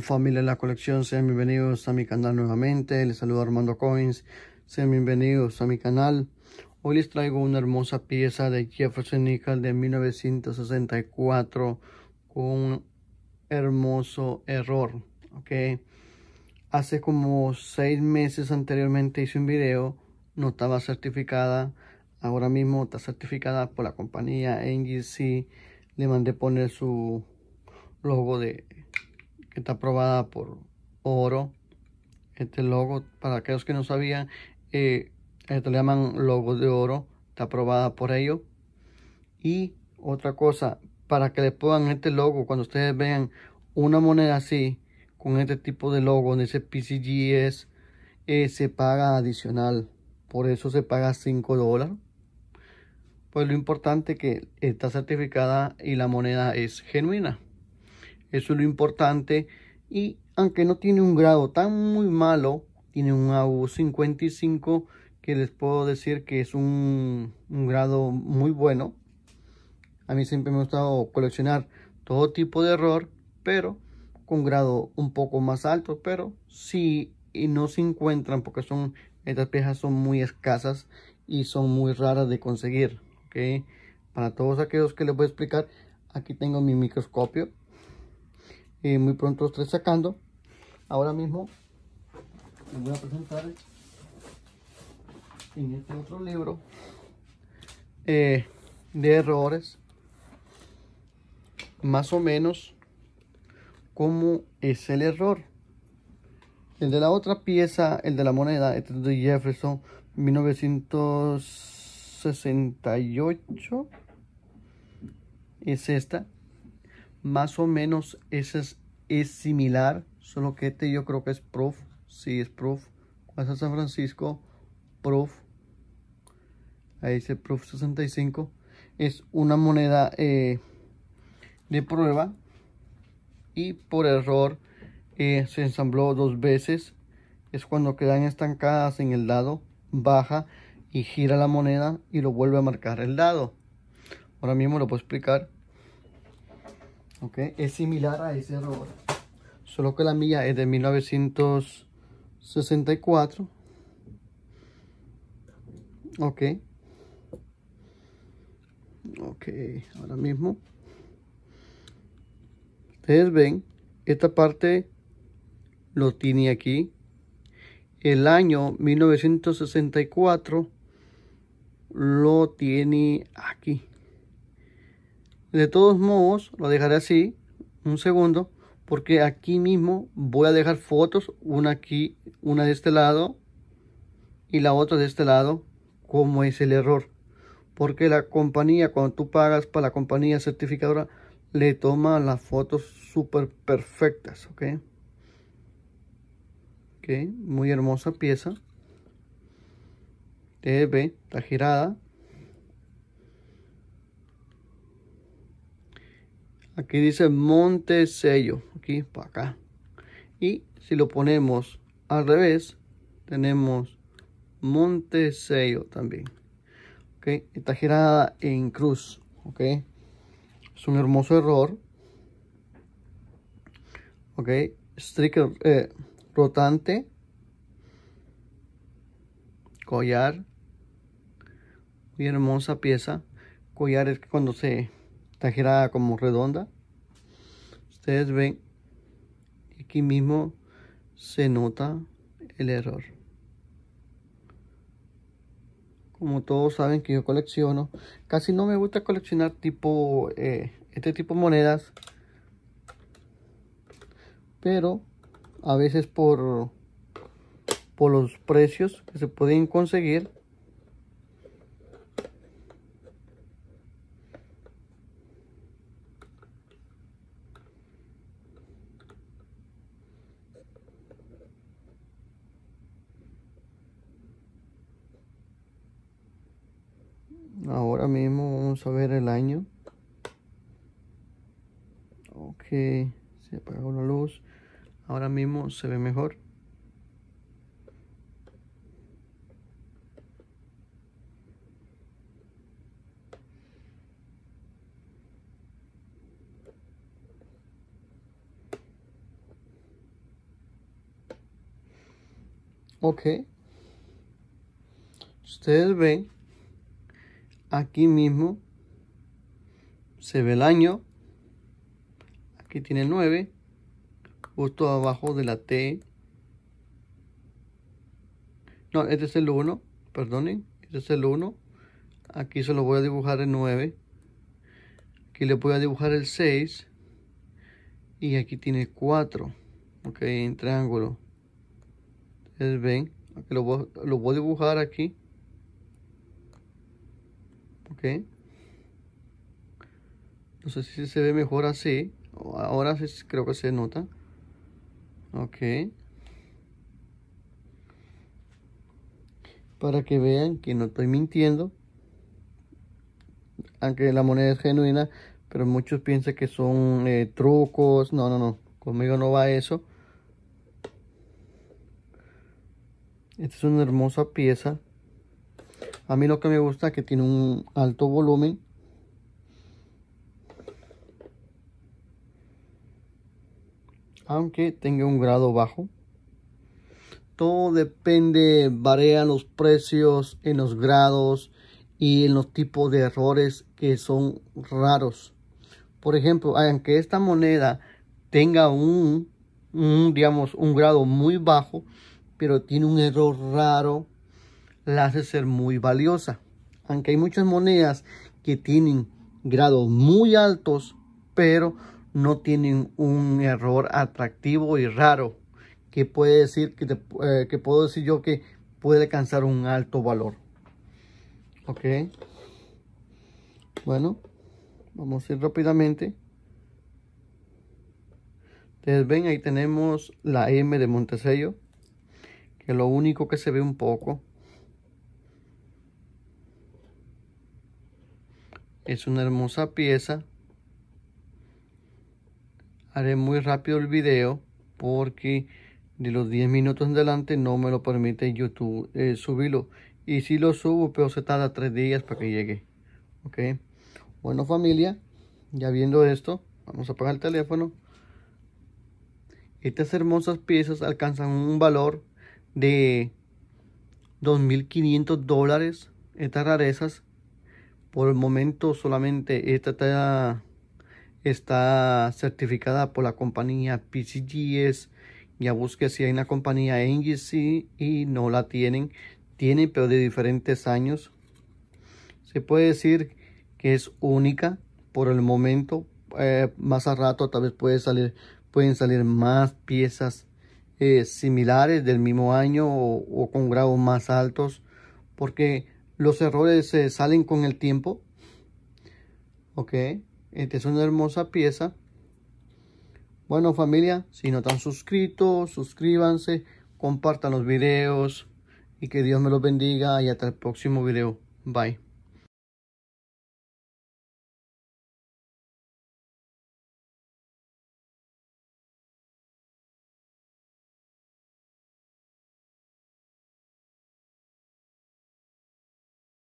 familia de la colección, sean bienvenidos a mi canal nuevamente. Les saludo Armando Coins, sean bienvenidos a mi canal. Hoy les traigo una hermosa pieza de Jefferson nickel de 1964 con un hermoso error. ¿okay? Hace como seis meses anteriormente hice un video, no estaba certificada. Ahora mismo está certificada por la compañía NGC. Le mandé poner su logo de que está aprobada por oro. Este logo, para aquellos que no sabían, eh, esto le llaman logo de oro, está aprobada por ello Y otra cosa, para que le pongan este logo, cuando ustedes vean una moneda así, con este tipo de logo, en ese PCGS, eh, se paga adicional. Por eso se paga 5 dólares. Pues lo importante que está certificada y la moneda es genuina. Eso es lo importante. Y aunque no tiene un grado tan muy malo, tiene un AU55 que les puedo decir que es un, grado muy bueno. A mí siempre me ha gustado coleccionar todo tipo de error, pero con grado un poco más alto, pero sí sí, no se encuentran porque son estas piezas son muy escasas y son muy raras de conseguir. ¿okay? Para todos aquellos que les voy a explicar, aquí tengo mi microscopio eh, muy pronto lo sacando ahora mismo voy a presentar en este otro libro eh, de errores más o menos cómo es el error el de la otra pieza el de la moneda este de Jefferson 1968 es esta más o menos ese es, similar, solo que este yo creo que es Proof sí es proof pasa San Francisco, Proof ahí dice Proof 65, es una moneda eh, de prueba y por error eh, se ensambló dos veces, es cuando quedan estancadas en el dado, baja y gira la moneda y lo vuelve a marcar el dado. Ahora mismo lo puedo explicar Okay. Es similar a ese error, solo que la mía es de 1964. Ok. Ok, ahora mismo. Ustedes ven, esta parte lo tiene aquí. El año 1964 lo tiene aquí. De todos modos, lo dejaré así, un segundo, porque aquí mismo voy a dejar fotos, una aquí, una de este lado y la otra de este lado, como es el error. Porque la compañía, cuando tú pagas para la compañía certificadora, le toma las fotos súper perfectas, ¿ok? Ok, muy hermosa pieza. TV, está girada. Aquí dice monte sello. Aquí para acá. Y si lo ponemos al revés, tenemos monte también. Ok, está girada en cruz. Ok, es un hermoso error. Ok, sticker eh, rotante, collar, muy hermosa pieza. Collar es cuando se está como redonda ustedes ven aquí mismo se nota el error como todos saben que yo colecciono casi no me gusta coleccionar tipo eh, este tipo de monedas pero a veces por por los precios que se pueden conseguir Ahora mismo vamos a ver el año. Ok, se apagó la luz. Ahora mismo se ve mejor. Ok. Ustedes ven Aquí mismo se ve el año. Aquí tiene el 9. Justo abajo de la T. No, este es el 1. Perdonen. Este es el 1. Aquí se lo voy a dibujar el 9. Aquí le voy a dibujar el 6. Y aquí tiene 4. Ok, en triángulo. Ustedes ven. Aquí lo voy a dibujar aquí ok no sé si se ve mejor así ahora creo que se nota ok para que vean que no estoy mintiendo aunque la moneda es genuina pero muchos piensan que son eh, trucos no no no conmigo no va eso esta es una hermosa pieza a mí lo que me gusta es que tiene un alto volumen. Aunque tenga un grado bajo. Todo depende, varían los precios en los grados y en los tipos de errores que son raros. Por ejemplo, aunque esta moneda tenga un digamos, un grado muy bajo, pero tiene un error raro la hace ser muy valiosa. Aunque hay muchas monedas que tienen grados muy altos, pero no tienen un error atractivo y raro que puede decir que, eh, que puedo decir yo que puede alcanzar un alto valor. Ok. Bueno, vamos a ir rápidamente. Ustedes ven, ahí tenemos la M de Montesello, que lo único que se ve un poco Es una hermosa pieza. Haré muy rápido el video porque de los 10 minutos en adelante no me lo permite YouTube eh, subirlo. Y si lo subo, pero se tarda 3 días para que llegue. Ok. Bueno familia, ya viendo esto, vamos a apagar el teléfono. Estas hermosas piezas alcanzan un valor de 2.500 dólares. Estas rarezas por el momento solamente esta está, está certificada por la compañía PCGS. Ya busque si hay una compañía NGC y no la tienen. Tienen, pero de diferentes años. Se puede decir que es única por el momento. Eh, más a rato tal vez puede salir, pueden salir más piezas eh, similares del mismo año o, o con grados más altos. Porque los errores eh, salen con el tiempo. Ok, esta es una hermosa pieza. Bueno familia, si no están suscritos, suscríbanse, compartan los videos y que Dios me los bendiga y hasta el próximo video. Bye.